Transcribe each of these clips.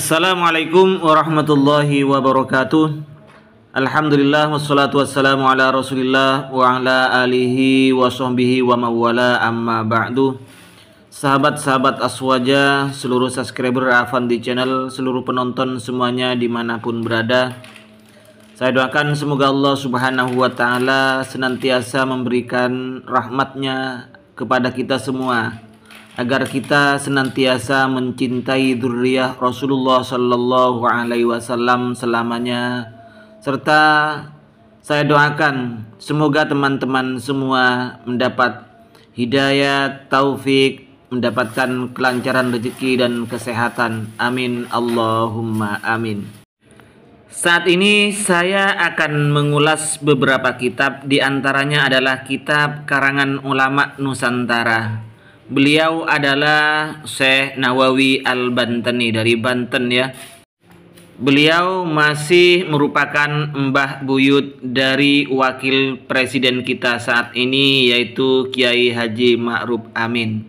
Assalamualaikum warahmatullahi wabarakatuh Alhamdulillah wassalatu wassalamu ala rasulillah wa ala alihi wa sahbihi wa mawala amma ba'du Sahabat-sahabat Aswaja, seluruh subscriber Afan di channel, seluruh penonton semuanya dimanapun berada Saya doakan semoga Allah subhanahu wa ta'ala senantiasa memberikan rahmatnya kepada kita semua agar kita senantiasa mencintai durriyah Rasulullah sallallahu alaihi wasallam selamanya serta saya doakan semoga teman-teman semua mendapat hidayah, taufik, mendapatkan kelancaran rezeki dan kesehatan. Amin Allahumma amin. Saat ini saya akan mengulas beberapa kitab di antaranya adalah kitab karangan ulama Nusantara. Beliau adalah Syekh Nawawi Al-Bantani dari Banten ya. Beliau masih merupakan mbah buyut dari wakil presiden kita saat ini yaitu Kiai Haji Ma'ruf Amin.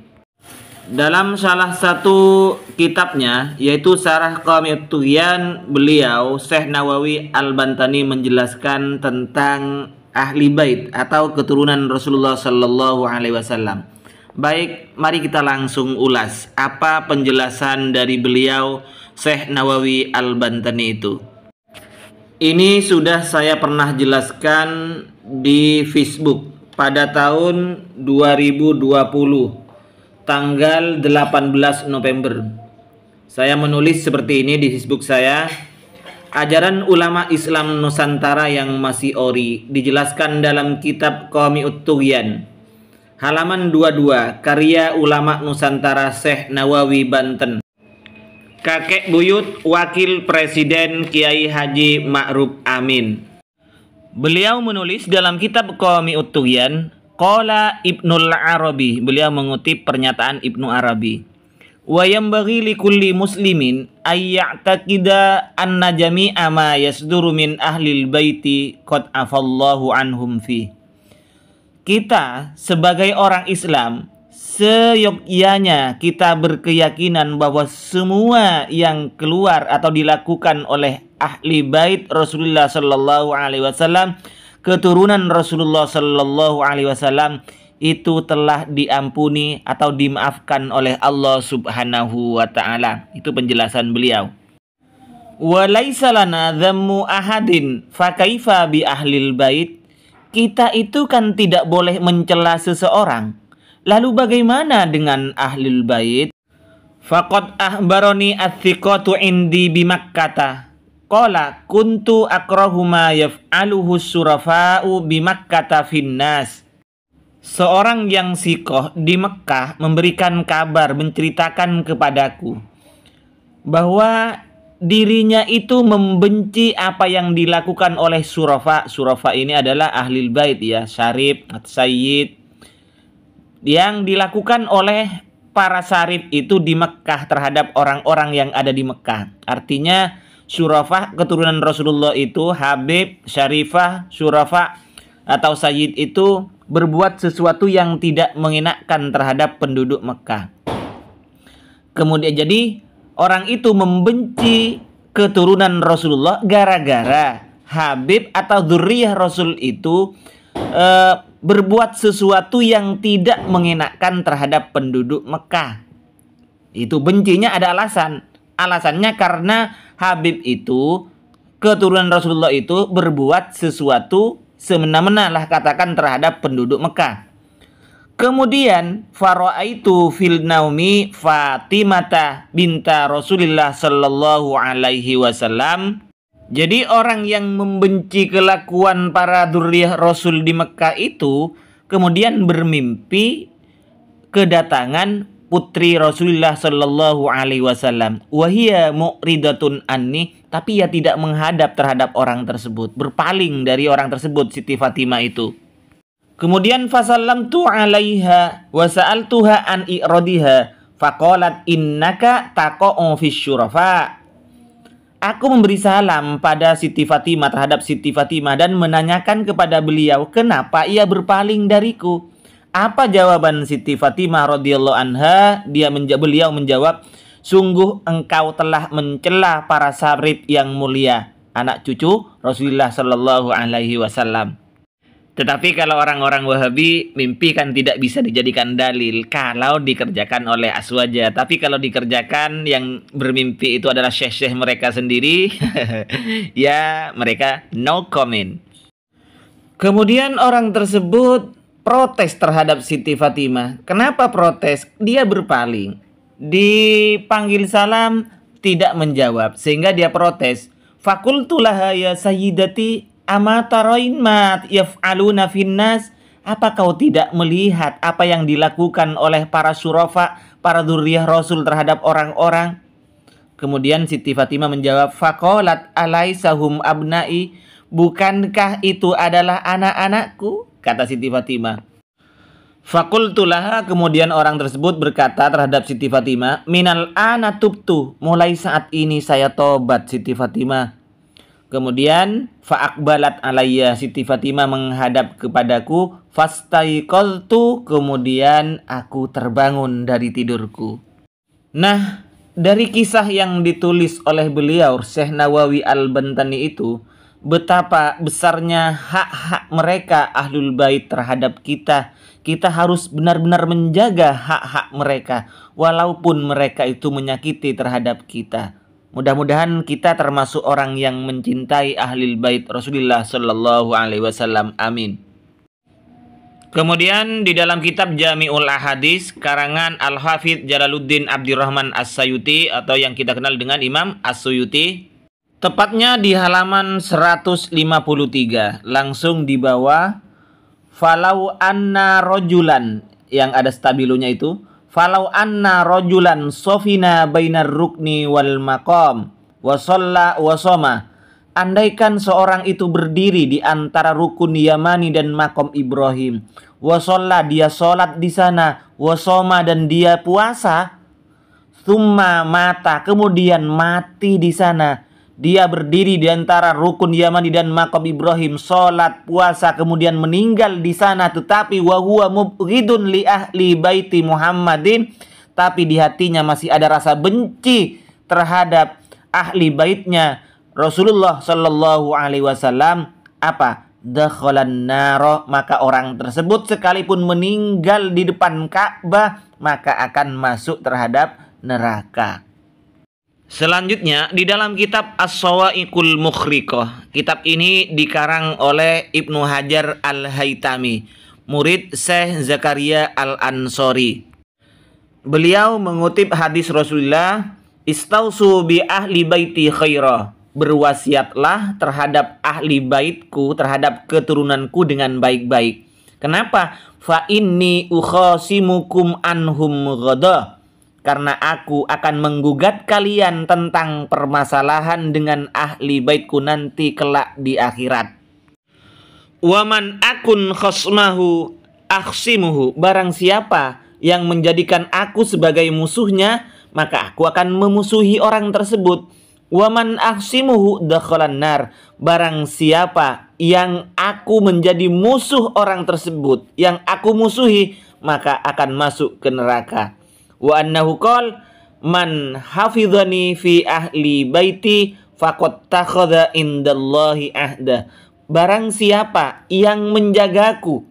Dalam salah satu kitabnya yaitu Sarah Qamituyan beliau Syekh Nawawi Al-Bantani menjelaskan tentang ahli bait atau keturunan Rasulullah Shallallahu alaihi wasallam. Baik, mari kita langsung ulas apa penjelasan dari beliau Syekh Nawawi Al-Bantani itu. Ini sudah saya pernah jelaskan di Facebook pada tahun 2020 tanggal 18 November. Saya menulis seperti ini di Facebook saya. Ajaran ulama Islam Nusantara yang masih ori dijelaskan dalam kitab Qami'ut Tughyan halaman 22 karya ulama Nusantara Syekh Nawawi Banten Kakek buyut wakil presiden Kiai Haji Ma'ruf Amin Beliau menulis dalam kitab Qawmi Utuyan Qala Ibnul Arabi Beliau mengutip pernyataan Ibnu Arabi Wa yambaghi likulli muslimin ayya'taqida anna jami'a ma yasduru min ahlil baiti qad afallahu anhum fi kita sebagai orang Islam seyogyanya kita berkeyakinan bahwa semua yang keluar atau dilakukan oleh ahli bait Rasulullah Shallallahu Alaihi Wasallam keturunan Rasulullah Shallallahu Alaihi Wasallam itu telah diampuni atau dimaafkan oleh Allah Subhanahu wa taala. Itu penjelasan beliau. laisa lana ahadin fa kaifa bi ahlil bait? kita itu kan tidak boleh mencela seseorang. Lalu bagaimana dengan ahlul bait? Fakot ahbaroni athiqatu indi kata. Kola kuntu akrahuma yaf'aluhu surafa'u kata finnas. Seorang yang sikoh di Mekah memberikan kabar menceritakan kepadaku bahwa dirinya itu membenci apa yang dilakukan oleh surafa. Surafa ini adalah ahli bait ya, syarif, sayyid. Yang dilakukan oleh para syarif itu di Mekah terhadap orang-orang yang ada di Mekah. Artinya surafa keturunan Rasulullah itu Habib, Syarifah, surafa atau sayyid itu berbuat sesuatu yang tidak mengenakkan terhadap penduduk Mekah. Kemudian jadi orang itu membenci keturunan Rasulullah gara-gara Habib atau Zuriyah Rasul itu e, berbuat sesuatu yang tidak mengenakkan terhadap penduduk Mekah. Itu bencinya ada alasan. Alasannya karena Habib itu keturunan Rasulullah itu berbuat sesuatu semena-mena lah katakan terhadap penduduk Mekah. Kemudian faraaitu fil naumi Fatimah binta Rasulillah sallallahu alaihi wasallam. Jadi orang yang membenci kelakuan para durriyah Rasul di Mekah itu kemudian bermimpi kedatangan putri Rasulullah sallallahu Alaihi Wasallam. Wahia mu'ridatun anni, tapi ia tidak menghadap terhadap orang tersebut, berpaling dari orang tersebut Siti Fatimah itu. Kemudian tu 'alaiha wa sa'altuha an i'radiha faqalat innaka taqa'u fi syurafa. Aku memberi salam pada Siti Fatimah terhadap Siti Fatimah dan menanyakan kepada beliau kenapa ia berpaling dariku. Apa jawaban Siti Fatimah radhiyallahu anha? Dia menja beliau menjawab, "Sungguh engkau telah mencela para sahabat yang mulia, anak cucu Rasulullah sallallahu alaihi wasallam." Tetapi kalau orang-orang Wahabi, mimpi kan tidak bisa dijadikan dalil kalau dikerjakan oleh aswaja. Tapi kalau dikerjakan yang bermimpi itu adalah syekh-syekh mereka sendiri, ya mereka no comment. Kemudian orang tersebut protes terhadap Siti Fatimah. Kenapa protes? Dia berpaling. Dipanggil salam, tidak menjawab. Sehingga dia protes. Fakultulah ya sayyidati Amataroin mat yaf'aluna finnas apa kau tidak melihat apa yang dilakukan oleh para surafa, para duriyah Rasul terhadap orang-orang? Kemudian Siti Fatimah menjawab, Fakolat alaisahum abnai, bukankah itu adalah anak-anakku? Kata Siti Fatimah. Fakultulah kemudian orang tersebut berkata terhadap Siti Fatimah, Minal anatubtu, mulai saat ini saya tobat Siti Fatimah. Kemudian faakbalat alayya Siti Fatimah menghadap kepadaku fastaiqaltu kemudian aku terbangun dari tidurku. Nah, dari kisah yang ditulis oleh beliau Syekh Nawawi Al-Bantani itu betapa besarnya hak-hak mereka ahlul bait terhadap kita. Kita harus benar-benar menjaga hak-hak mereka walaupun mereka itu menyakiti terhadap kita. Mudah-mudahan kita termasuk orang yang mencintai ahlil bait Rasulullah Shallallahu Alaihi Wasallam. Amin. Kemudian di dalam kitab Jami'ul Ahadis karangan al hafidh Jalaluddin Abdurrahman As-Sayuti atau yang kita kenal dengan Imam As-Suyuti tepatnya di halaman 153 langsung di bawah falau anna rojulan yang ada stabilonya itu falau anna rajulan sofina bainar rukni wal maqam wa shalla wa soma andaikan seorang itu berdiri di antara rukun Yamani dan makom Ibrahim wa shalla dia salat di sana wa soma dan dia puasa summa mata kemudian mati di sana dia berdiri di antara rukun Yamani dan makam Ibrahim, salat, puasa, kemudian meninggal di sana. Tetapi huwa mubghidun li ahli baiti Muhammadin, tapi di hatinya masih ada rasa benci terhadap ahli baitnya Rasulullah Shallallahu Alaihi Wasallam. Apa? Dakhalan nar maka orang tersebut sekalipun meninggal di depan Ka'bah maka akan masuk terhadap neraka. Selanjutnya di dalam kitab As-Sawaikul Mukhrikoh Kitab ini dikarang oleh Ibnu Hajar Al-Haitami Murid Syekh Zakaria Al-Ansori Beliau mengutip hadis Rasulullah Istausu bi ahli baiti khairah Berwasiatlah terhadap ahli baitku Terhadap keturunanku dengan baik-baik Kenapa? Fa inni ukhasimukum anhum ghadah karena aku akan menggugat kalian tentang permasalahan dengan ahli baitku nanti kelak di akhirat. Waman akun khosmahu akhsimuhu. Barang siapa yang menjadikan aku sebagai musuhnya, maka aku akan memusuhi orang tersebut. Waman akhsimuhu dakhalan nar. Barang siapa yang aku menjadi musuh orang tersebut, yang aku musuhi, maka akan masuk ke neraka wa annahu qol man hafizani fi ahli baiti faqad takhadha indallahi ahda barang siapa yang menjagaku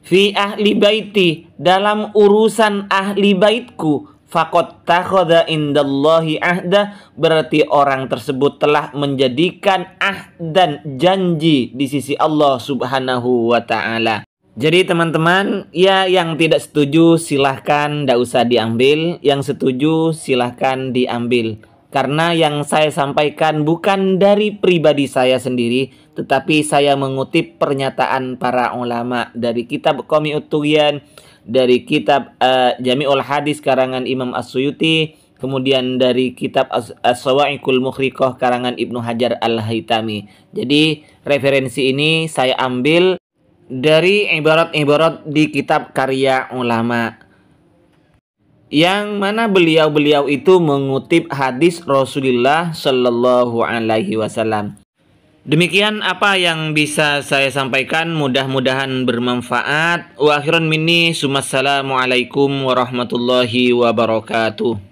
fi ahli baiti dalam urusan ahli baitku faqad takhadha indallahi ahda berarti orang tersebut telah menjadikan ahdan janji di sisi Allah Subhanahu wa taala jadi teman-teman, ya yang tidak setuju silahkan tidak usah diambil, yang setuju silahkan diambil. Karena yang saya sampaikan bukan dari pribadi saya sendiri, tetapi saya mengutip pernyataan para ulama dari kitab Komi dari kitab uh, Jami'ul Hadis karangan Imam As-Suyuti, kemudian dari kitab as sawaikul Mukhrikoh karangan Ibnu Hajar Al-Haitami. Jadi referensi ini saya ambil dari ibarat-ibarat di kitab karya ulama yang mana beliau-beliau itu mengutip hadis Rasulullah Shallallahu Alaihi Wasallam. Demikian apa yang bisa saya sampaikan mudah-mudahan bermanfaat. Wa akhirun minni sumassalamualaikum warahmatullahi wabarakatuh.